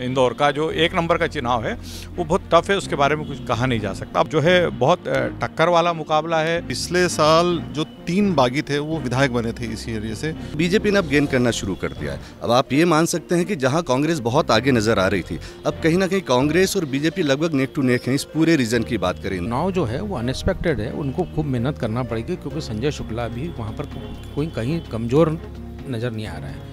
इंदौर का जो एक नंबर का चुनाव है वो बहुत टफ है उसके बारे में कुछ कहा नहीं जा सकता अब जो है बहुत टक्कर वाला मुकाबला है पिछले साल जो तीन बागी थे वो विधायक बने थे इसी एरिए से बीजेपी ने अब गेन करना शुरू कर दिया है अब आप ये मान सकते हैं कि जहां कांग्रेस बहुत आगे नजर आ रही थी अब कहीं ना कहीं कांग्रेस और बीजेपी लगभग नेक टू नेक है इस पूरे रीजन की बात करें तो। चुनाव जो है वो अनएक्सपेक्टेड है उनको खूब मेहनत करना पड़ेगी क्योंकि संजय शुक्ला भी वहाँ पर कोई कहीं कमजोर नजर नहीं आ रहा है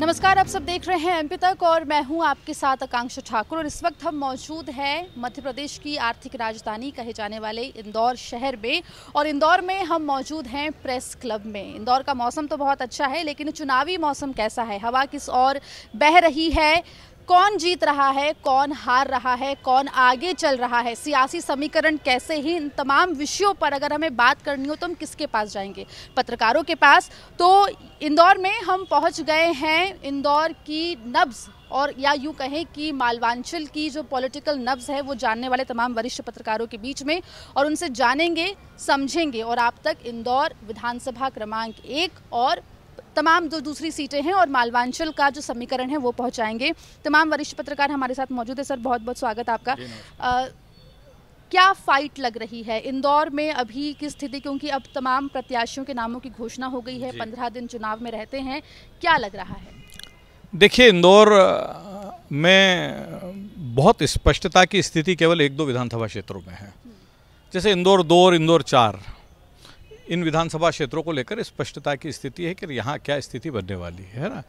नमस्कार आप सब देख रहे हैं एमपी तक और मैं हूं आपके साथ आकांक्षा ठाकुर और इस वक्त हम मौजूद हैं मध्य प्रदेश की आर्थिक राजधानी कहे जाने वाले इंदौर शहर में और इंदौर में हम मौजूद हैं प्रेस क्लब में इंदौर का मौसम तो बहुत अच्छा है लेकिन चुनावी मौसम कैसा है हवा किस और बह रही है कौन जीत रहा है कौन हार रहा है कौन आगे चल रहा है सियासी समीकरण कैसे ही इन तमाम विषयों पर अगर हमें बात करनी हो तो हम किसके पास जाएंगे पत्रकारों के पास तो इंदौर में हम पहुंच गए हैं इंदौर की नब्ज और या यूं कहें कि मालवांचल की जो पॉलिटिकल नब्ज है वो जानने वाले तमाम वरिष्ठ पत्रकारों के बीच में और उनसे जानेंगे समझेंगे और आप तक इंदौर विधानसभा क्रमांक एक और तमाम जो दूसरी सीटें हैं और मालवांचल का जो समीकरण है वो पहुँचाएंगे तमाम वरिष्ठ पत्रकार हमारे साथ मौजूद है सर बहुत बहुत स्वागत आपका आ, क्या फाइट लग रही है इंदौर में अभी की स्थिति क्योंकि अब तमाम प्रत्याशियों के नामों की घोषणा हो गई है पंद्रह दिन चुनाव में रहते हैं क्या लग रहा है देखिए इंदौर में बहुत स्पष्टता की स्थिति केवल एक दो विधानसभा क्षेत्रों में है हम्म। जैसे इंदौर दो और इंदौर चार इन विधानसभा क्षेत्रों को लेकर स्पष्टता की स्थिति है कि यहाँ क्या स्थिति बनने वाली है, ना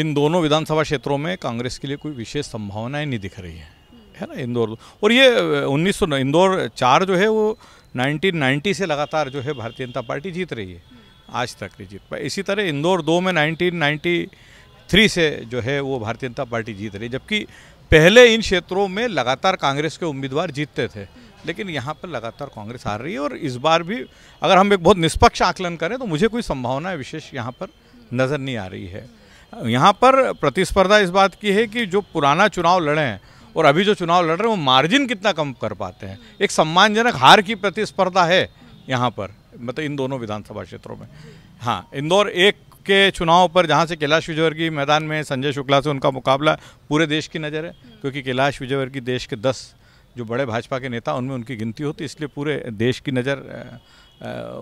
इन दोनों विधानसभा क्षेत्रों में कांग्रेस के लिए कोई विशेष संभावनाएं नहीं दिख रही है है ना इंदौर और ये उन्नीस इंदौर चार जो है वो 1990 से लगातार जो है भारतीय जनता पार्टी जीत रही है आज तक नहीं जीत पाई इसी तरह इंदौर दो में 1993 से जो है वो भारतीय जनता पार्टी जीत रही है जबकि पहले इन क्षेत्रों में लगातार कांग्रेस के उम्मीदवार जीतते थे लेकिन यहाँ पर लगातार कांग्रेस हार रही है और इस बार भी अगर हम एक बहुत निष्पक्ष आकलन करें तो मुझे कोई संभावना विशेष यहाँ पर नज़र नहीं आ रही है यहाँ पर प्रतिस्पर्धा इस बात की है कि जो पुराना चुनाव लड़े हैं और अभी जो चुनाव लड़ रहे हैं वो मार्जिन कितना कम कर पाते हैं एक सम्मानजनक हार की प्रतिस्पर्धा है यहाँ पर मतलब इन दोनों विधानसभा क्षेत्रों में हाँ इंदौर एक के चुनाव पर जहाँ से कैलाश विजयवर्गीय मैदान में संजय शुक्ला से उनका मुकाबला पूरे देश की नज़र है क्योंकि कैलाश विजयवर्गीय देश के दस जो बड़े भाजपा के नेता उनमें उनकी गिनती होती इसलिए पूरे देश की नज़र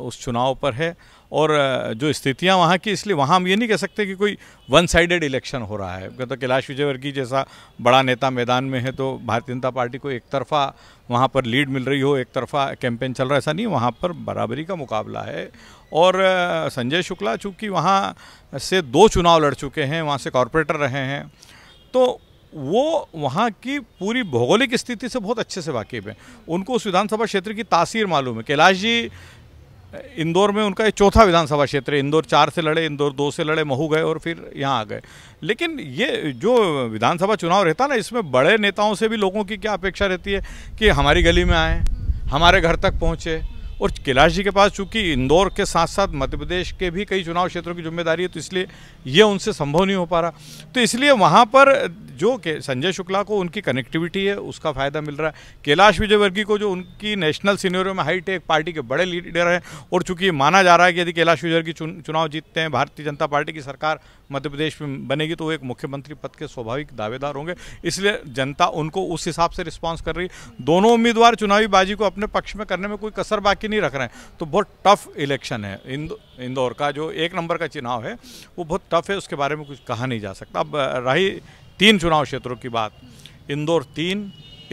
उस चुनाव पर है और जो स्थितियां वहाँ की इसलिए वहाँ हम ये नहीं कह सकते कि कोई वन साइडेड इलेक्शन हो रहा है तो कैलाश विजयवर्गीय जैसा बड़ा नेता मैदान में है तो भारतीय जनता पार्टी को एक तरफा वहाँ पर लीड मिल रही हो एक तरफा कैंपेन चल रहा है ऐसा नहीं वहाँ पर बराबरी का मुकाबला है और संजय शुक्ला चूँकि वहाँ से दो चुनाव लड़ चुके हैं वहाँ से कॉरपोरेटर रहे हैं तो वो वहाँ की पूरी भौगोलिक स्थिति से बहुत अच्छे से वाकिफ़ हैं उनको उस विधानसभा क्षेत्र की तासीर मालूम है कैलाश जी इंदौर में उनका एक चौथा विधानसभा क्षेत्र है इंदौर चार से लड़े इंदौर दो से लड़े महू गए और फिर यहाँ आ गए लेकिन ये जो विधानसभा चुनाव रहता ना इसमें बड़े नेताओं से भी लोगों की क्या अपेक्षा रहती है कि हमारी गली में आए हमारे घर तक पहुँचे और कैलाश जी के पास चूंकि इंदौर के साथ साथ मध्य प्रदेश के भी कई चुनाव क्षेत्रों की जिम्मेदारी है तो इसलिए ये उनसे संभव नहीं हो पा रहा तो इसलिए वहाँ पर जो संजय शुक्ला को उनकी कनेक्टिविटी है उसका फ़ायदा मिल रहा है कैलाश विजयवर्गीय को जो उनकी नेशनल सीनियरों में हाईटेक पार्टी के बड़े लीडर हैं और चूंकि माना जा रहा है कि यदि कैलाश विजयवर्गीय चुनाव जीतते हैं भारतीय जनता पार्टी की सरकार मध्य प्रदेश में बनेगी तो वो एक मुख्यमंत्री पद के स्वाभाविक दावेदार होंगे इसलिए जनता उनको उस हिसाब से रिस्पॉन्स कर रही दोनों उम्मीदवार चुनावी बाजी को अपने पक्ष में करने में कोई कसर बाकी नहीं रख रहे हैं तो बहुत टफ इलेक्शन है इंदौर का जो एक नंबर का चुनाव है वो बहुत टफ है उसके बारे में कुछ कहा नहीं जा सकता अब रही तीन चुनाव क्षेत्रों की बात इंदौर तीन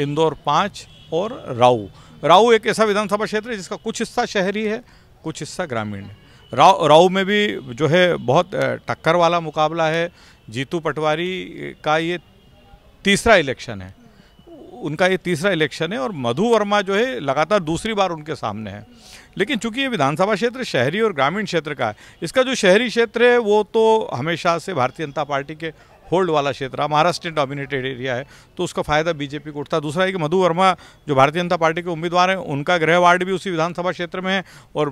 इंदौर पाँच और राऊ राऊ एक ऐसा विधानसभा क्षेत्र है जिसका कुछ हिस्सा शहरी है कुछ हिस्सा ग्रामीण है राव राव में भी जो है बहुत टक्कर वाला मुकाबला है जीतू पटवारी का ये तीसरा इलेक्शन है उनका ये तीसरा इलेक्शन है और मधु वर्मा जो है लगातार दूसरी बार उनके सामने है लेकिन चूंकि ये विधानसभा क्षेत्र शहरी और ग्रामीण क्षेत्र का है इसका जो शहरी क्षेत्र है वो तो हमेशा से भारतीय जनता पार्टी के होल्ड वाला क्षेत्र है महाराष्ट्र डोमिनेटेड एरिया है तो उसका फायदा बीजेपी को उठता दूसरा है कि मधु वर्मा जो भारतीय जनता पार्टी के उम्मीदवार हैं उनका गृह वार्ड भी उसी विधानसभा क्षेत्र में है और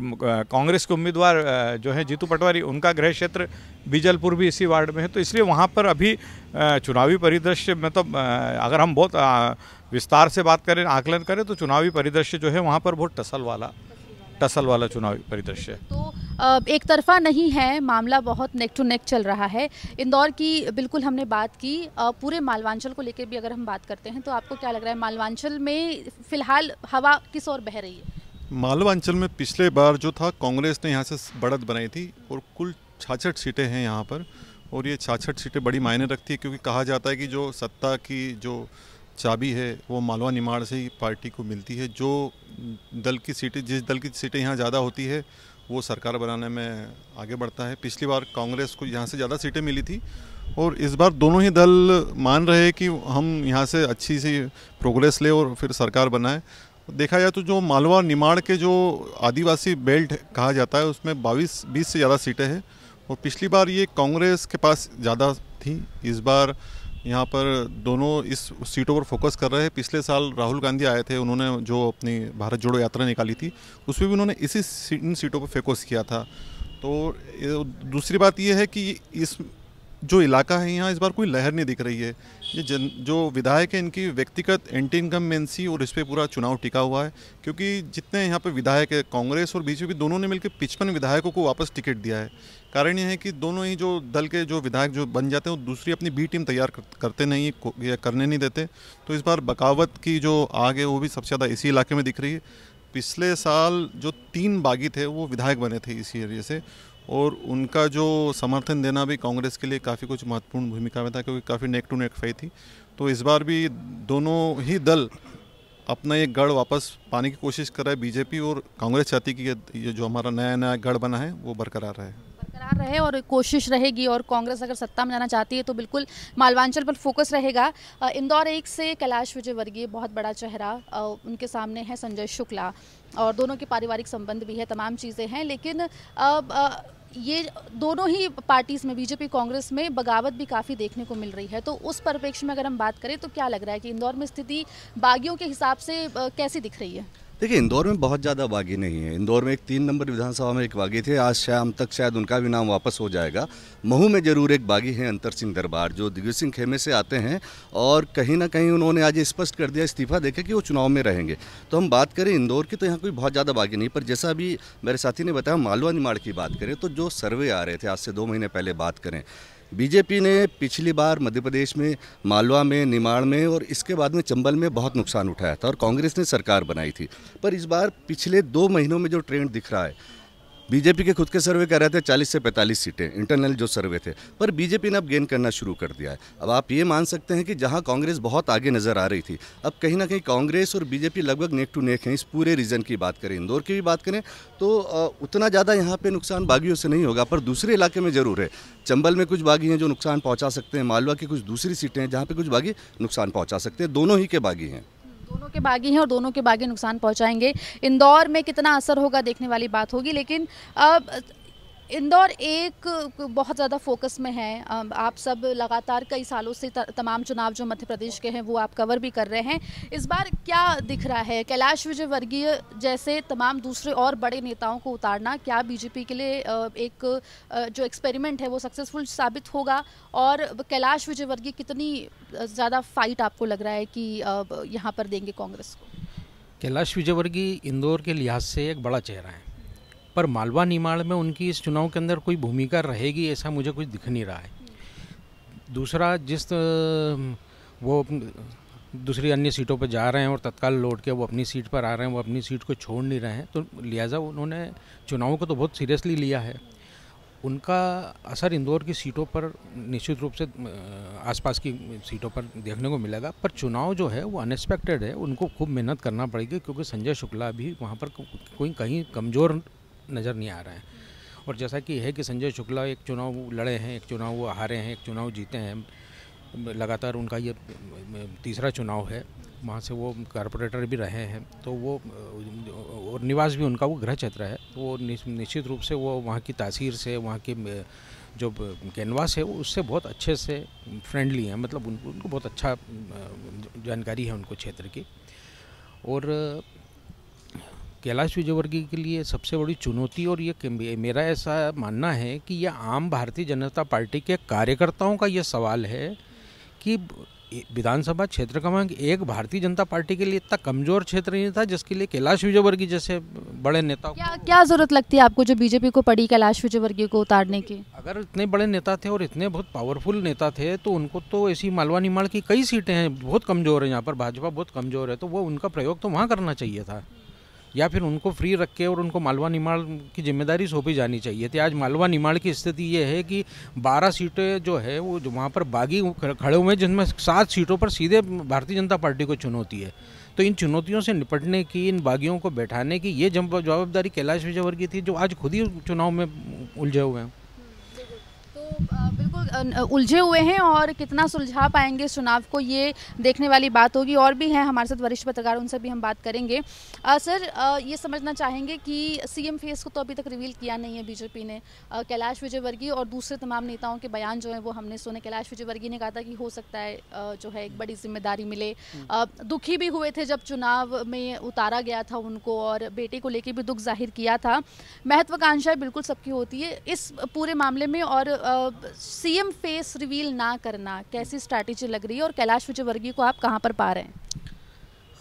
कांग्रेस के उम्मीदवार जो है जीतू पटवारी उनका गृह क्षेत्र बीजलपुर भी इसी वार्ड में है तो इसलिए वहाँ पर अभी चुनावी परिदृश्य मतलब अगर हम बहुत विस्तार से बात करें आकलन करें तो चुनावी परिदृश्य जो है वहाँ पर बहुत टसल वाला टसल वाला चुनावी परिदृश्य है तो एक तरफा नहीं है मामला बहुत नेक टू नेक चल रहा है इंदौर की बिल्कुल हमने बात की पूरे मालवांचल को लेकर भी अगर हम बात करते हैं तो आपको क्या लग रहा है मालवांचल में फिलहाल हवा किस ओर बह रही है मालवांचल में पिछले बार जो था कांग्रेस ने यहाँ से बढ़त बनाई थी और कुल छाछठ सीटें हैं यहाँ पर और ये छाछठ सीटें बड़ी मायने रखती है क्योंकि कहा जाता है कि जो सत्ता की जो चाबी है वो मालवा निमाड़ से ही पार्टी को मिलती है जो दल की सीटें जिस दल की सीटें यहाँ ज़्यादा होती है वो सरकार बनाने में आगे बढ़ता है पिछली बार कांग्रेस को यहाँ से ज़्यादा सीटें मिली थी और इस बार दोनों ही दल मान रहे कि हम यहाँ से अच्छी सी प्रोग्रेस ले और फिर सरकार बनाए देखा जाए तो जो मालवा निमाड़ के जो आदिवासी बेल्ट कहा जाता है उसमें बाईस बीस से ज़्यादा सीटें हैं और पिछली बार ये कांग्रेस के पास ज़्यादा थी इस बार यहाँ पर दोनों इस सीटों पर फोकस कर रहे हैं पिछले साल राहुल गांधी आए थे उन्होंने जो अपनी भारत जोड़ो यात्रा निकाली थी उसमें भी उन्होंने इसी इन सीटों पर फोकस किया था तो दूसरी बात यह है कि इस जो इलाका है यहाँ इस बार कोई लहर नहीं दिख रही है ये जन जो विधायक है इनकी व्यक्तिगत एंटी इनकमेंसी और इस पर पूरा चुनाव टिका हुआ है क्योंकि जितने यहाँ पे विधायक है कांग्रेस और बीजेपी दोनों ने मिलकर पिचपन विधायकों को वापस टिकट दिया है कारण यह है कि दोनों ही जो दल के जो विधायक जो बन जाते हैं वो दूसरी अपनी बी टीम तैयार करते नहीं या करने नहीं देते तो इस बार बकावत की जो आग है वो भी सबसे ज़्यादा इसी इलाके में दिख रही है पिछले साल जो तीन बागी थे वो विधायक बने थे इसी एरिए से और उनका जो समर्थन देना भी कांग्रेस के लिए काफ़ी कुछ महत्वपूर्ण भूमिका में था क्योंकि काफ़ी नेक टू नेक फाई थी तो इस बार भी दोनों ही दल अपना ये गढ़ वापस पाने की कोशिश कर रहा है बीजेपी और कांग्रेस चाहती कि ये जो हमारा नया नया गढ़ बना है वो बरकरार रहे बरकरार रहे और कोशिश रहेगी और कांग्रेस अगर सत्ता में जाना चाहती है तो बिल्कुल मालवांचल पर फोकस रहेगा इंदौर एक से कैलाश विजयवर्गीय बहुत बड़ा चेहरा उनके सामने है संजय शुक्ला और दोनों के पारिवारिक संबंध भी है तमाम चीज़ें हैं लेकिन अब ये दोनों ही पार्टीज में बीजेपी कांग्रेस में बगावत भी काफ़ी देखने को मिल रही है तो उस परिप्रेक्ष्य में अगर हम बात करें तो क्या लग रहा है कि इंदौर में स्थिति बागियों के हिसाब से कैसी दिख रही है देखिए इंदौर में बहुत ज़्यादा बागी नहीं है इंदौर में एक तीन नंबर विधानसभा में एक बागी थे आज शाम तक शायद उनका भी नाम वापस हो जाएगा महू में जरूर एक बागी है अंतर सिंह दरबार जो दिग्विजय सिंह खेमे से आते हैं और कहीं ना कहीं उन्होंने आज स्पष्ट कर दिया इस्तीफा देखे कि वो चुनाव में रहेंगे तो हम बात करें इंदौर की तो यहाँ कोई बहुत ज़्यादा बागी नहीं पर जैसा अभी मेरे साथी ने बताया मालवा निमाड़ की बात करें तो जो सर्वे आ रहे थे आज से दो महीने पहले बात करें बीजेपी ने पिछली बार मध्य प्रदेश में मालवा में निमाड़ में और इसके बाद में चंबल में बहुत नुकसान उठाया था और कांग्रेस ने सरकार बनाई थी पर इस बार पिछले दो महीनों में जो ट्रेंड दिख रहा है बीजेपी के खुद के सर्वे कर रहे थे 40 से 45 सीटें इंटरनल जो सर्वे थे पर बीजेपी ने अब गेन करना शुरू कर दिया है अब आप ये मान सकते हैं कि जहां कांग्रेस बहुत आगे नज़र आ रही थी अब कहीं ना कहीं कांग्रेस और बीजेपी लगभग नेक टू नेक हैं इस पूरे रीजन की बात करें इंदौर की भी बात करें तो उतना ज़्यादा यहाँ पर नुकसान बागियों से नहीं होगा पर दूसरे इलाके में ज़रूर है चंबल में कुछ बागी हैं जो नुकसान पहुँचा सकते हैं मालवा की कुछ दूसरी सीटें हैं जहाँ पर कुछ बागी नुकसान पहुँचा सकते हैं दोनों ही के बागी हैं दोनों के बागी हैं और दोनों के बागी नुकसान पहुंचाएंगे इंदौर में कितना असर होगा देखने वाली बात होगी लेकिन अब इंदौर एक बहुत ज़्यादा फोकस में है आप सब लगातार कई सालों से तमाम चुनाव जो मध्य प्रदेश के हैं वो आप कवर भी कर रहे हैं इस बार क्या दिख रहा है कैलाश विजयवर्गीय जैसे तमाम दूसरे और बड़े नेताओं को उतारना क्या बीजेपी के लिए एक जो एक्सपेरिमेंट है वो सक्सेसफुल साबित होगा और कैलाश विजयवर्गीय कितनी ज़्यादा फाइट आपको लग रहा है कि यहाँ पर देंगे कांग्रेस को कैलाश विजयवर्गीय इंदौर के लिहाज से एक बड़ा चेहरा है पर मालवा निमाड़ में उनकी इस चुनाव के अंदर कोई भूमिका रहेगी ऐसा मुझे कुछ दिख नहीं रहा है दूसरा जिस वो दूसरी अन्य सीटों पर जा रहे हैं और तत्काल लौट के वो अपनी सीट पर आ रहे हैं वो अपनी सीट को छोड़ नहीं रहे हैं तो लिहाजा उन्होंने चुनाव को तो बहुत सीरियसली लिया है उनका असर इंदौर की सीटों पर निश्चित रूप से आसपास की सीटों पर देखने को मिलेगा पर चुनाव जो है वो अनएक्सपेक्टेड है उनको खूब मेहनत करना पड़ेगी क्योंकि संजय शुक्ला भी वहाँ पर कोई कहीं कमज़ोर नज़र नहीं आ रहे हैं और जैसा कि है कि संजय शुक्ला एक चुनाव लड़े हैं एक चुनाव वो हारे हैं एक चुनाव जीते हैं लगातार उनका ये तीसरा चुनाव है वहाँ से वो कॉरपोरेटर भी रहे हैं तो वो और निवास भी उनका वो गृह क्षेत्र है तो वो निश्चित रूप से वो वहाँ की तासीर से वहाँ की जो कैनवास है वो उससे बहुत अच्छे से फ्रेंडली हैं मतलब उनको बहुत अच्छा जानकारी है उनको क्षेत्र की और कैलाश विजयवर्गीय के लिए सबसे बड़ी चुनौती और ये मेरा ऐसा मानना है कि यह आम भारतीय जनता पार्टी के कार्यकर्ताओं का यह सवाल है कि विधानसभा क्षेत्र का मांग एक भारतीय जनता पार्टी के लिए इतना कमजोर क्षेत्र नहीं था जिसके लिए कैलाश विजयवर्गीय जैसे बड़े नेता क्या क्या जरूरत लगती है आपको जो बीजेपी को पड़ी कैलाश विजयवर्गीय को उतारने की अगर इतने बड़े नेता थे और इतने बहुत पावरफुल नेता थे तो उनको तो ऐसी मालवा निमाड़ की कई सीटें हैं बहुत कमजोर है यहाँ पर भाजपा बहुत कमजोर है तो वो उनका प्रयोग तो वहाँ करना चाहिए था या फिर उनको फ्री रख के और उनको मालवा निमाड़ की जिम्मेदारी सौंपी जानी चाहिए थी आज मालवा निमाड़ की स्थिति ये है कि 12 सीटें जो है वो जो वहाँ पर बागी खड़े हुए हैं जिनमें सात सीटों पर सीधे भारतीय जनता पार्टी को चुनौती है तो इन चुनौतियों से निपटने की इन बागियों को बैठाने की ये जवाबदारी कैलाश विजयवर्गीय थी जो आज खुद ही चुनाव में उलझे हुए हैं बिल्कुल उलझे हुए हैं और कितना सुलझा पाएंगे इस चुनाव को ये देखने वाली बात होगी और भी हैं हमारे साथ वरिष्ठ पत्रकार उनसे भी हम बात करेंगे आ, सर आ, ये समझना चाहेंगे कि सीएम फेस को तो अभी तक रिवील किया नहीं है बीजेपी ने आ, कैलाश विजयवर्गीय और दूसरे तमाम नेताओं के बयान जो है वो हमने सुने कैलाश विजयवर्गीय ने कहा था कि हो सकता है आ, जो है एक बड़ी जिम्मेदारी मिले आ, हम्म। दुखी भी हुए थे जब चुनाव में उतारा गया था उनको और बेटे को लेकर भी दुख जाहिर किया था महत्वाकांक्षाएं बिल्कुल सबकी होती है इस पूरे मामले में और सीएम फेस रिवील ना करना कैसी स्ट्रैटेजी लग रही है और कैलाश विजयवर्गीय को आप कहाँ पर पा रहे हैं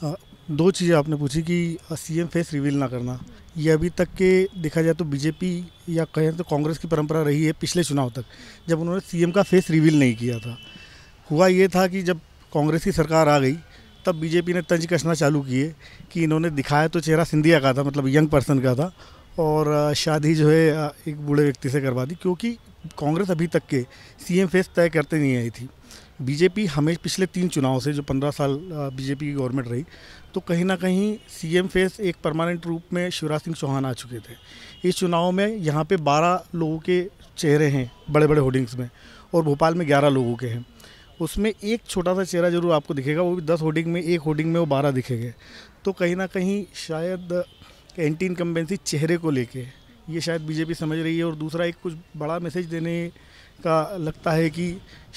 हाँ, दो चीज़ें आपने पूछी कि सीएम फेस रिवील ना करना ये अभी तक के देखा जाए तो बीजेपी या कहें तो कांग्रेस की परंपरा रही है पिछले चुनाव तक जब उन्होंने सीएम का फेस रिवील नहीं किया था हुआ ये था कि जब कांग्रेस की सरकार आ गई तब बीजेपी ने तंज कसना चालू किए कि इन्होंने दिखाया तो चेहरा सिंधिया का था मतलब यंग पर्सन का था और शादी जो है एक बूढ़े व्यक्ति से करवा दी क्योंकि कांग्रेस अभी तक के सीएम फेस तय करते नहीं आई थी बीजेपी हमें पिछले तीन चुनाव से जो पंद्रह साल बीजेपी की गवर्नमेंट रही तो कहीं ना कहीं सीएम फेस एक परमानेंट रूप में शिवराज सिंह चौहान आ चुके थे इस चुनाव में यहाँ पे बारह लोगों के चेहरे हैं बड़े बड़े होर्डिंग्स में और भोपाल में ग्यारह लोगों के हैं उसमें एक छोटा सा चेहरा जरूर आपको दिखेगा वो भी दस होर्डिंग में एक होर्डिंग में वो बारह दिखेंगे तो कहीं ना कहीं शायद एंटी इनकम्बेंसी चेहरे को लेके ये शायद बीजेपी समझ रही है और दूसरा एक कुछ बड़ा मैसेज देने का लगता है कि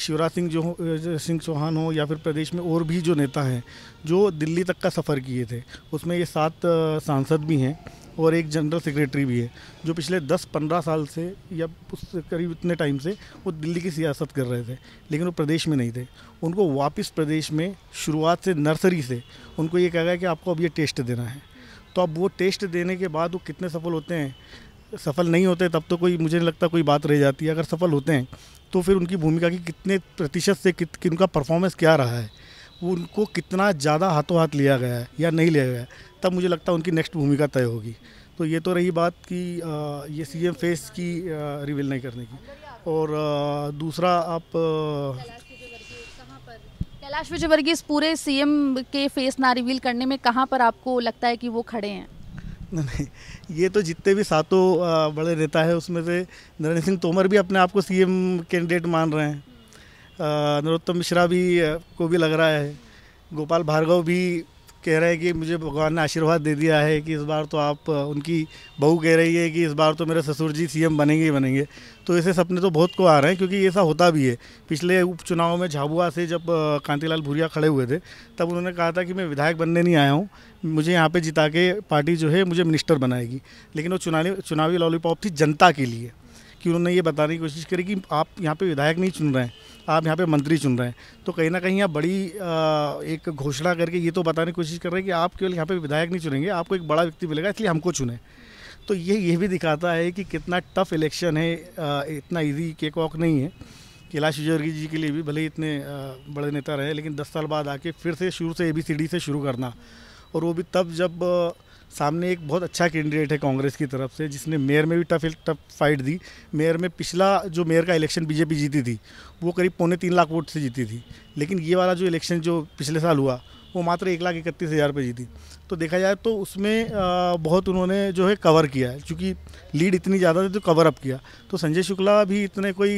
शिवराज सिंह जो सिंह चौहान हो या फिर प्रदेश में और भी जो नेता हैं जो दिल्ली तक का सफ़र किए थे उसमें ये सात सांसद भी हैं और एक जनरल सेक्रेटरी भी है जो पिछले 10-15 साल से या उस करीब इतने टाइम से वो दिल्ली की सियासत कर रहे थे लेकिन वो प्रदेश में नहीं थे उनको वापस प्रदेश में शुरुआत से नर्सरी से उनको ये कहा गया कि आपको अब ये टेस्ट देना है तो अब वो टेस्ट देने के बाद वो कितने सफल होते हैं सफल नहीं होते तब तो कोई मुझे नहीं लगता कोई बात रह जाती है अगर सफल होते हैं तो फिर उनकी भूमिका की कितने प्रतिशत से कित कि उनका परफॉर्मेंस क्या रहा है वो उनको कितना ज़्यादा हाथों हाथ लिया गया है या नहीं लिया गया है तब मुझे लगता है उनकी नेक्स्ट भूमिका तय होगी तो ये तो रही बात कि ये सी एम फेस की रिवील नहीं करने की और दूसरा आप कैलाश विजयवर्गीय पूरे सीएम के फेस ना रिवील करने में कहाँ पर आपको लगता है कि वो खड़े हैं नहीं ये तो जितने भी सातों बड़े नेता है उसमें से नरेंद्र सिंह तोमर भी अपने आप को सीएम कैंडिडेट मान रहे हैं नरोत्तम मिश्रा भी को भी लग रहा है गोपाल भार्गव भी कह रहे हैं कि मुझे भगवान ने आशीर्वाद दे दिया है कि इस बार तो आप उनकी बहू कह रही है कि इस बार तो मेरे ससुर जी सीएम बनेंगे ही बनेंगे तो ऐसे सपने तो बहुत को आ रहे हैं क्योंकि ऐसा होता भी है पिछले उपचुनाव में झाबुआ से जब कांतिलाल भूरिया खड़े हुए थे तब उन्होंने कहा था कि मैं विधायक बनने नहीं आया हूँ मुझे यहाँ पर जिता के पार्टी जो है मुझे मिनिस्टर बनाएगी लेकिन वो चुनावी चुनावी लॉलीपॉप थी जनता के लिए कि उन्होंने ये बताने की कोशिश करी कि आप यहाँ पे विधायक नहीं चुन रहे हैं आप यहाँ पे मंत्री चुन रहे हैं तो कहीं ना कहीं आप बड़ी आ, एक घोषणा करके ये तो बताने की कोशिश कर रहे हैं कि आप केवल यहाँ पे विधायक नहीं चुनेंगे आपको एक बड़ा व्यक्ति मिलेगा इसलिए हमको चुने तो ये ये भी दिखाता है कि कितना टफ इलेक्शन है इतना ईजी केक वॉक नहीं है कैलाश विजयवर्गीय जी के लिए भी भले ही इतने बड़े नेता रहे लेकिन दस साल बाद आके फिर से शुरू से ए बी सी डी से शुरू करना और वो भी तब जब सामने एक बहुत अच्छा कैंडिडेट है कांग्रेस की तरफ से जिसने मेयर में भी टफ टफ फाइट दी मेयर में पिछला जो मेयर का इलेक्शन बीजेपी जीती थी वो करीब पौने तीन लाख वोट से जीती थी लेकिन ये वाला जो इलेक्शन जो पिछले साल हुआ वो मात्र एक लाख इकतीस हज़ार पर जीती तो देखा जाए तो उसमें बहुत उन्होंने जो है कवर किया है चूँकि लीड इतनी ज़्यादा थी तो कवर अप किया तो संजय शुक्ला भी इतने कोई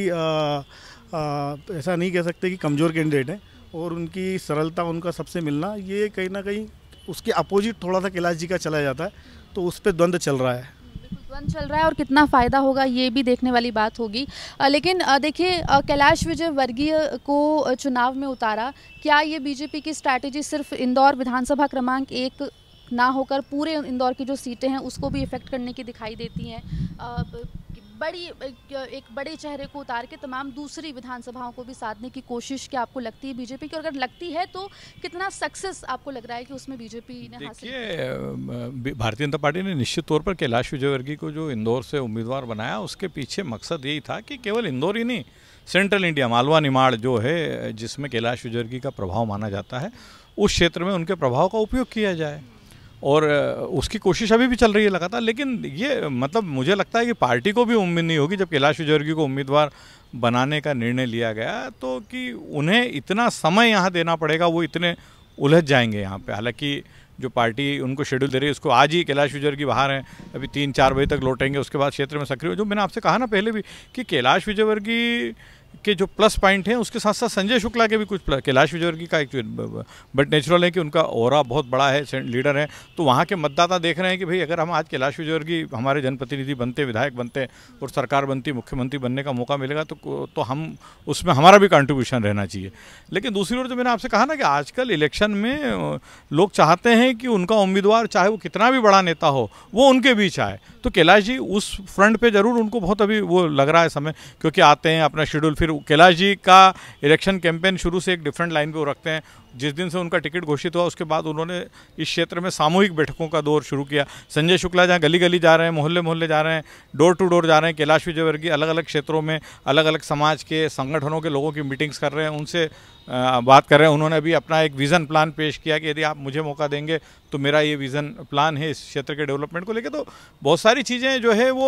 ऐसा नहीं कह सकते कि कमज़ोर कैंडिडेट हैं और उनकी सरलता उनका सबसे मिलना ये कहीं ना कहीं उसके अपोजिट थोड़ा सा कैलाश जी का चला जाता है तो उस पर द्वंद्व चल रहा है द्वंद चल रहा है और कितना फ़ायदा होगा ये भी देखने वाली बात होगी लेकिन देखिए कैलाश विजय वर्गीय को चुनाव में उतारा क्या ये बीजेपी की स्ट्रैटेजी सिर्फ इंदौर विधानसभा क्रमांक एक ना होकर पूरे इंदौर की जो सीटें हैं उसको भी इफ़ेक्ट करने की दिखाई देती हैं बड़ी एक बड़े चेहरे को उतार के तमाम दूसरी विधानसभाओं को भी साधने की कोशिश क्या आपको लगती है बीजेपी की और अगर लगती है तो कितना सक्सेस आपको लग रहा है कि उसमें बीजेपी ने देखिए भारतीय जनता पार्टी ने निश्चित तौर पर कैलाश विजयवर्गीय को जो इंदौर से उम्मीदवार बनाया उसके पीछे मकसद यही था कि केवल इंदौर ही नहीं सेंट्रल इंडिया मालवा निमाड़ जो है जिसमें कैलाश विजयवर्गीय का प्रभाव माना जाता है उस क्षेत्र में उनके प्रभाव का उपयोग किया जाए और उसकी कोशिश अभी भी चल रही है लगातार लेकिन ये मतलब मुझे लगता है कि पार्टी को भी उम्मीद नहीं होगी जब कैलाश विजयर्गी को उम्मीदवार बनाने का निर्णय लिया गया तो कि उन्हें इतना समय यहाँ देना पड़ेगा वो इतने उलझ जाएंगे यहाँ पे हालांकि जो पार्टी उनको शेड्यूल दे रही है उसको आज ही कैलाश विजयवर्गीय बाहर हैं अभी तीन चार बजे तक लौटेंगे उसके बाद क्षेत्र में सक्रिय जो मैंने आपसे कहा ना पहले भी कि कैलाश विजयवर्गीय के जो प्लस पॉइंट हैं उसके साथ साथ संजय शुक्ला के भी कुछ प्लस कैलाश विजयवर्गी का एक बट नेचुरल है कि उनका ओरा बहुत बड़ा है लीडर है तो वहाँ के मतदाता देख रहे हैं कि भाई अगर हम आज कैलाश विजयवर्गी हमारे जनप्रतिनिधि बनते विधायक बनते और सरकार बनती मुख्यमंत्री बनने का मौका मिलेगा तो तो हम उसमें हमारा भी कंट्रीब्यूशन रहना चाहिए लेकिन दूसरी ओर जो मैंने आपसे कहा ना कि आजकल इलेक्शन में लोग चाहते हैं कि उनका उम्मीदवार चाहे वो कितना भी बड़ा नेता हो वो उनके बीच आए तो कैलाश जी उस फ्रंट पर ज़रूर उनको बहुत अभी वो लग रहा है समय क्योंकि आते हैं अपना शेड्यूल फिर कैलाश जी का इलेक्शन कैंपेन शुरू से एक डिफरेंट लाइन पे वो रखते हैं जिस दिन से उनका टिकट घोषित हुआ उसके बाद उन्होंने इस क्षेत्र में सामूहिक बैठकों का दौर शुरू किया संजय शुक्ला जहाँ गली गली जा रहे हैं मोहल्ले मोहल्ले जा रहे हैं डोर टू डोर जा रहे हैं कैलाश विजयवर्गीय अलग अलग क्षेत्रों में अलग अलग समाज के संगठनों के लोगों की मीटिंग्स कर रहे हैं उनसे बात कर रहे हैं उन्होंने अभी अपना एक विज़न प्लान पेश किया कि यदि आप मुझे मौका देंगे तो मेरा ये विज़न प्लान है इस क्षेत्र के डेवलपमेंट को लेकर तो बहुत सारी चीज़ें जो है वो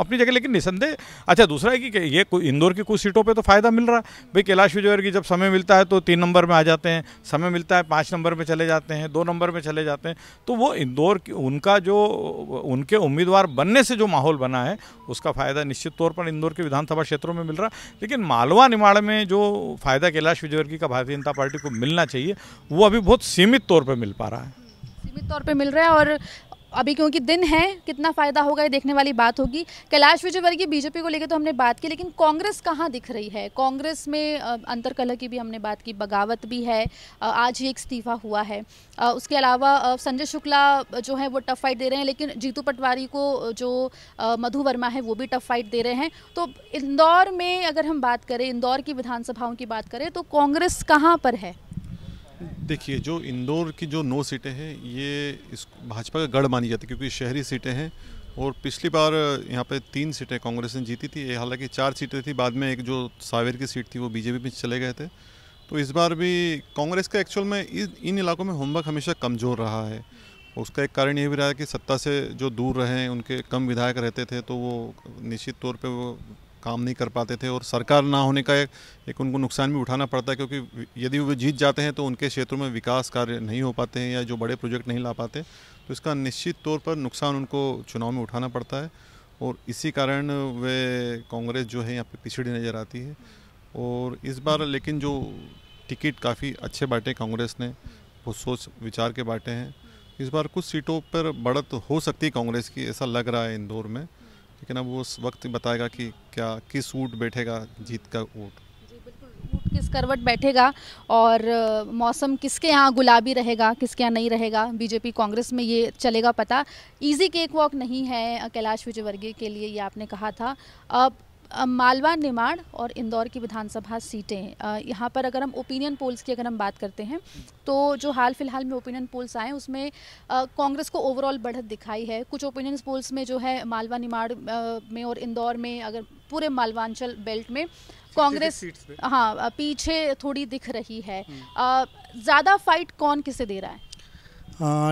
अपनी जगह लेकिन निसंदेह अच्छा दूसरा है कि ये इंदौर की कुछ सीटों पर तो फ़ायदा मिल रहा है भाई कैलाश विजयवर्गीय जब समय मिलता है तो तीन नंबर में आ जाते हैं समय मिलता है पाँच नंबर में चले जाते हैं दो नंबर में चले जाते हैं तो वो इंदौर की उनका जो उनके उम्मीदवार बनने से जो माहौल बना है उसका फ़ायदा निश्चित तौर पर इंदौर के विधानसभा क्षेत्रों में मिल रहा लेकिन मालवा निमाड़ में जो फ़ायदा कैलाश विजयवर्गीय का भारतीय जनता पार्टी को मिलना चाहिए वो अभी बहुत सीमित तौर पर मिल पा रहा है सीमित तौर पे मिल रहा है और अभी क्योंकि दिन है कितना फ़ायदा होगा ये देखने वाली बात होगी कैलाश विजयवर्गीय बीजेपी को लेकर तो हमने बात की लेकिन कांग्रेस कहाँ दिख रही है कांग्रेस में अंतर कला की भी हमने बात की बगावत भी है आज ही एक इस्तीफा हुआ है उसके अलावा संजय शुक्ला जो है वो टफ फाइट दे रहे हैं लेकिन जीतू पटवारी को जो मधु वर्मा है वो भी टफ फाइट दे रहे हैं तो इंदौर में अगर हम बात करें इंदौर की विधानसभाओं की बात करें तो कांग्रेस कहाँ पर है देखिए जो इंदौर की जो नौ सीटें हैं ये इस भाजपा का गढ़ मानी जाती है क्योंकि शहरी सीटें हैं और पिछली बार यहाँ पे तीन सीटें कांग्रेस ने जीती थी हालांकि चार सीटें थी बाद में एक जो सावेर की सीट थी वो बीजेपी में चले गए थे तो इस बार भी कांग्रेस का एक्चुअल में इन इलाकों में होमवर्क हमेशा कमज़ोर रहा है उसका एक कारण ये भी रहा कि सत्ता से जो दूर रहे उनके कम विधायक रहते थे तो वो निश्चित तौर पर वो काम नहीं कर पाते थे और सरकार ना होने का एक, एक उनको नुकसान भी उठाना पड़ता है क्योंकि यदि वो जीत जाते हैं तो उनके क्षेत्रों में विकास कार्य नहीं हो पाते हैं या जो बड़े प्रोजेक्ट नहीं ला पाते तो इसका निश्चित तौर पर नुकसान उनको चुनाव में उठाना पड़ता है और इसी कारण वे कांग्रेस जो है यहाँ पर पिछड़ी नज़र आती है और इस बार लेकिन जो टिकट काफ़ी अच्छे बांटे कांग्रेस ने बहुत सोच विचार के बांटे हैं इस बार कुछ सीटों पर बढ़त हो सकती है कांग्रेस की ऐसा लग रहा है इंदौर में लेकिन अब वो उस वक्त बताएगा कि क्या किस ऊँट बैठेगा जीत का ऊँट किस करवट बैठेगा और मौसम किसके यहाँ गुलाबी रहेगा किसके यहाँ नहीं रहेगा बीजेपी कांग्रेस में ये चलेगा पता इजी केक वॉक नहीं है कैलाश विजयवर्गीय के लिए ये आपने कहा था अब मालवा निमाड़ और इंदौर की विधानसभा सीटें यहाँ पर अगर हम ओपिनियन पोल्स की अगर हम बात करते हैं तो जो हाल फिलहाल में ओपिनियन पोल्स आए उसमें कांग्रेस को ओवरऑल बढ़त दिखाई है कुछ ओपिनियन पोल्स में जो है मालवा निमाड़ में और इंदौर में अगर पूरे मालवांचल बेल्ट में कांग्रेस हाँ पीछे थोड़ी दिख रही है हम्म। ज़्यादा फाइट कौन किसे दे रहा है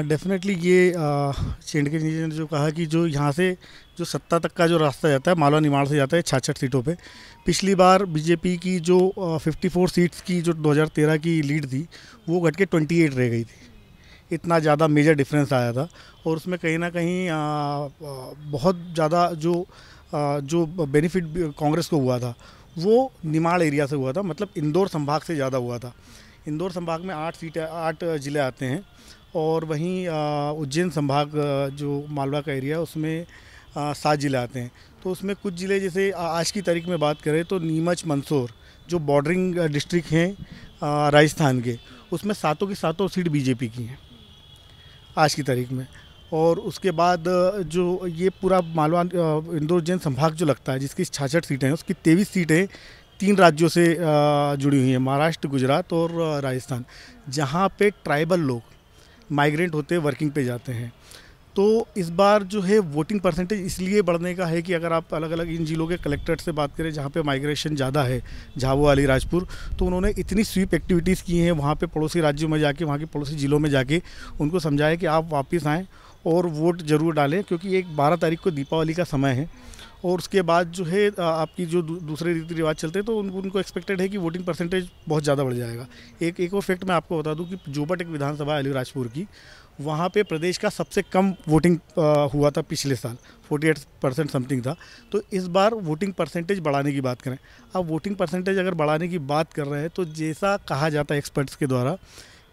डेफिनेटली ये चिंड जी ने जो कहा कि जो यहाँ से जो सत्ता तक का जो रास्ता जाता है मालवा निमाड़ से जाता है छाछठ सीटों पे पिछली बार बीजेपी की जो 54 सीट्स की जो 2013 की लीड थी वो घट के 28 रह गई थी इतना ज़्यादा मेजर डिफरेंस आया था और उसमें कहीं ना कहीं आ, बहुत ज़्यादा जो आ, जो बेनिफिट कांग्रेस को हुआ था वो निमाड़ एरिया से हुआ था मतलब इंदौर संभाग से ज़्यादा हुआ था इंदौर संभाग में आठ सीट आठ ज़िले आते हैं और वहीं उज्जैन संभाग जो मालवा का एरिया उसमें सात ज़िले आते हैं तो उसमें कुछ ज़िले जैसे आज की तारीख में बात करें तो नीमच मंदसौर जो बॉर्डरिंग डिस्ट्रिक्ट हैं राजस्थान के उसमें सातों की सातों सीट बीजेपी की हैं आज की तारीख में और उसके बाद जो ये पूरा मालवा इंदौर जैन संभाग जो लगता है जिसकी छाछठ सीटें हैं उसकी तेईस सीटें तीन राज्यों से जुड़ी हुई हैं महाराष्ट्र गुजरात और राजस्थान जहाँ पे ट्राइबल लोग माइग्रेंट होते वर्किंग पे जाते हैं तो इस बार जो है वोटिंग परसेंटेज इसलिए बढ़ने का है कि अगर आप अलग अलग इन जिलों के कलेक्ट्रेट से बात करें जहाँ पे माइग्रेशन ज़्यादा है झाबुआ अली राजपुर तो उन्होंने इतनी स्वीप एक्टिविटीज़ की हैं वहाँ पे पड़ोसी राज्यों में जाके वहाँ के पड़ोसी ज़िलों में जाके उनको समझाया कि आप वापस आएँ और वोट ज़रूर डालें क्योंकि एक बारह तारीख को दीपावली का समय है और उसके बाद जो है आपकी जो दूसरे रीति रिवाज चलते हैं तो उनको उनको एक्सपेक्टेड है कि वोटिंग परसेंटेज बहुत ज़्यादा बढ़ जाएगा एक एक और फैक्ट मैं आपको बता दूं कि जोबट एक विधानसभा अलीराजपुर की वहाँ पे प्रदेश का सबसे कम वोटिंग हुआ था पिछले साल 48 परसेंट समथिंग था तो इस बार वोटिंग परसेंटेज बढ़ाने की बात करें अब वोटिंग परसेंटेज अगर बढ़ाने की बात कर रहे हैं तो जैसा कहा जाता है एक्सपर्ट्स के द्वारा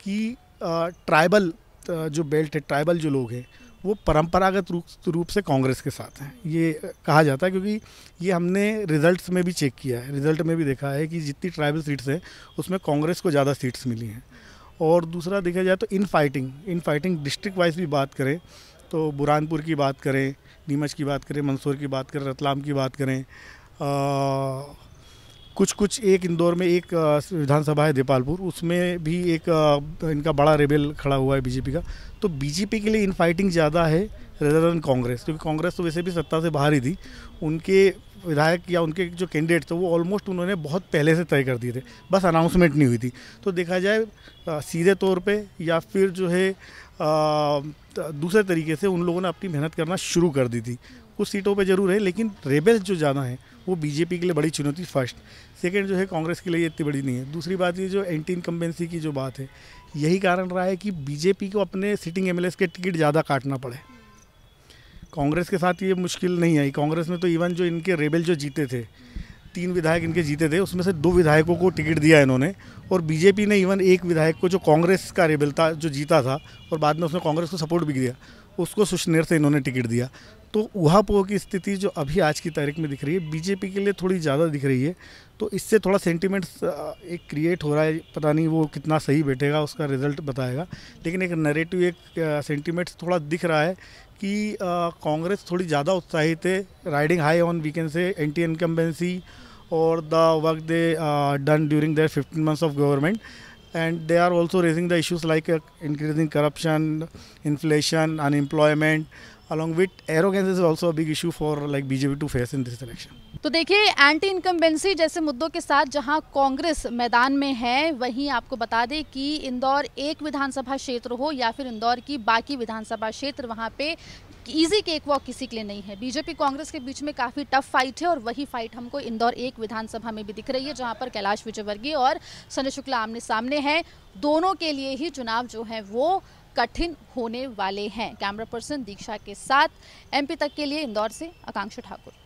कि ट्राइबल जो बेल्ट है ट्राइबल जो लोग हैं वो परंपरागत रूप रूप से कांग्रेस के साथ हैं ये कहा जाता है क्योंकि ये हमने रिजल्ट्स में भी चेक किया है रिजल्ट में भी देखा है कि जितनी ट्राइबल सीट्स हैं उसमें कांग्रेस को ज़्यादा सीट्स मिली हैं और दूसरा देखा जाए तो in fighting in fighting district wise भी बात करें तो बुरानपुर की बात करें नीमच की बात करें मंदसौर की बात करें रतलाम की बात करें आ, कुछ कुछ एक इंदौर में एक विधानसभा है देपालपुर उसमें भी एक इनका बड़ा रेबेल खड़ा हुआ है बीजेपी का तो बीजेपी के लिए इन फाइटिंग ज़्यादा है रेदर देन कांग्रेस क्योंकि कांग्रेस तो वैसे भी सत्ता से बाहर ही थी उनके विधायक या उनके जो कैंडिडेट थे वो ऑलमोस्ट उन्होंने बहुत पहले से तय कर दिए थे बस अनाउंसमेंट नहीं हुई थी तो देखा जाए सीधे तौर पे या फिर जो है दूसरे तरीके से उन लोगों ने अपनी मेहनत करना शुरू कर दी थी कुछ सीटों पे जरूर है लेकिन रेबल्स जो जाना है वो बीजेपी के लिए बड़ी चुनौती फर्स्ट सेकेंड जो है कांग्रेस के लिए इतनी बड़ी नहीं है दूसरी बात ये जो एंटी इनकम्बेंसी की जो बात है यही कारण रहा है कि बीजेपी को अपने सिटिंग एम के टिकट ज़्यादा काटना पड़े कांग्रेस के साथ ये मुश्किल नहीं आई कांग्रेस में तो इवन जो इनके रेबेल जो जीते थे तीन विधायक इनके जीते थे उसमें से दो विधायकों को टिकट दिया इन्होंने और बीजेपी ने इवन एक विधायक को जो कांग्रेस का रेबल था जो जीता था और बाद में उसने कांग्रेस को सपोर्ट भी दिया उसको सुशनेर से इन्होंने टिकट दिया तो उहापोह की स्थिति जो अभी आज की तारीख में दिख रही है बीजेपी के लिए थोड़ी ज़्यादा दिख रही है तो इससे थोड़ा सेंटिमेंट्स एक क्रिएट हो रहा है पता नहीं वो कितना सही बैठेगा उसका रिजल्ट बताएगा लेकिन एक नरेटिव एक सेंटिमेंट्स थोड़ा दिख रहा है कि कांग्रेस थोड़ी ज़्यादा उत्साहित है riding high on we can say anti incumbency और the work they done during their fifteen months of government and they are also raising the issues like increasing corruption inflation unemployment along with arrogance is also big issue for like BJP to face in this election तो देखिए anti incumbency जैसे मुद्दों के साथ जहां कांग्रेस मैदान में है वहीं आपको बता दें कि इंदौर एक विधानसभा क्षेत्र हो या फिर इंदौर की बाकी विधानसभा क्षेत्र वहां पे ईजी केक वॉक किसी के लिए नहीं है बीजेपी कांग्रेस के बीच में काफ़ी टफ फाइट है और वही फाइट हमको इंदौर एक विधानसभा में भी दिख रही है जहां पर कैलाश विजयवर्गीय और संजय शुक्ला आमने सामने हैं दोनों के लिए ही चुनाव जो है वो कठिन होने वाले हैं कैमरा पर्सन दीक्षा के साथ एमपी तक के लिए इंदौर से आकांक्षा ठाकुर